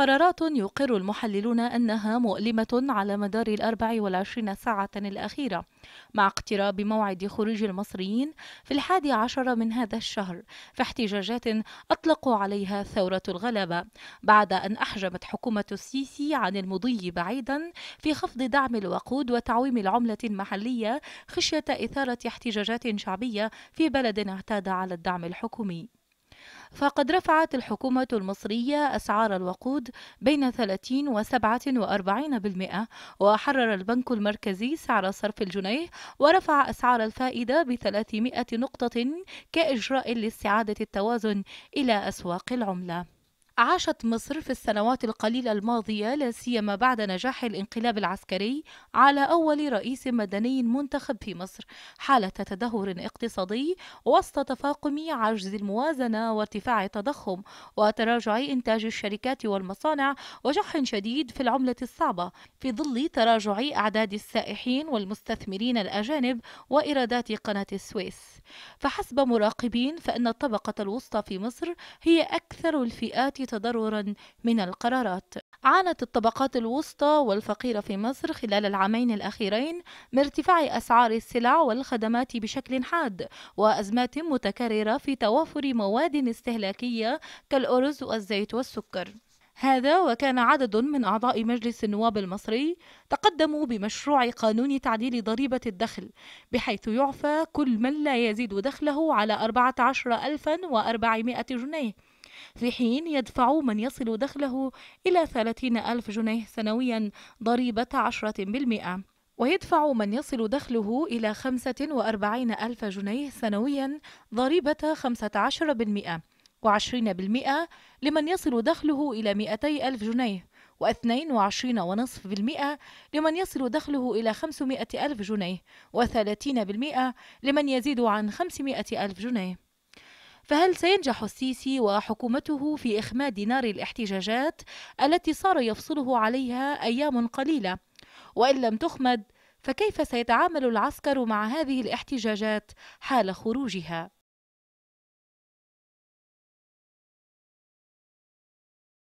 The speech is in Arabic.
قرارات يقر المحللون أنها مؤلمة على مدار الأربع والعشرين ساعة الأخيرة مع اقتراب موعد خروج المصريين في الحادي عشر من هذا الشهر في احتجاجات أطلقوا عليها ثورة الغلبة بعد أن أحجمت حكومة السيسي عن المضي بعيدا في خفض دعم الوقود وتعويم العملة المحلية خشية إثارة احتجاجات شعبية في بلد اعتاد على الدعم الحكومي فقد رفعت الحكومة المصرية أسعار الوقود بين 30 و 47% وحرر البنك المركزي سعر صرف الجنيه ورفع أسعار الفائدة ب 300 نقطة كإجراء لاستعادة التوازن إلى أسواق العملة عاشت مصر في السنوات القليلة الماضية لا سيما بعد نجاح الانقلاب العسكري على أول رئيس مدني منتخب في مصر حالة تدهور اقتصادي وسط تفاقم عجز الموازنة وارتفاع التضخم وتراجع إنتاج الشركات والمصانع وجح شديد في العملة الصعبة في ظل تراجع أعداد السائحين والمستثمرين الأجانب وإيرادات قناة السويس فحسب مراقبين فإن الطبقة الوسطى في مصر هي أكثر الفئات تضررا من القرارات عانت الطبقات الوسطى والفقيرة في مصر خلال العامين الأخيرين من ارتفاع أسعار السلع والخدمات بشكل حاد وأزمات متكررة في توافر مواد استهلاكية كالأرز والزيت والسكر هذا وكان عدد من أعضاء مجلس النواب المصري تقدموا بمشروع قانون تعديل ضريبة الدخل بحيث يعفى كل من لا يزيد دخله على 14400 جنيه لحين يدفع من يصل دخله إلى 30 ألف جنيه سنويا ضريبة 10% ويدفع من يصل دخله إلى 45 ألف جنيه سنويا ضريبة 15% وعشرين بالمئة لمن يصل دخله إلى 200 ألف جنيه و22.5% ونصف لمن يصل دخله إلى 500 ألف جنيه وثلاثين بالمئة لمن يزيد عن 500 ألف جنيه فهل سينجح السيسي وحكومته في إخماد نار الاحتجاجات التي صار يفصله عليها أيام قليلة؟ وإن لم تخمد فكيف سيتعامل العسكر مع هذه الاحتجاجات حال خروجها؟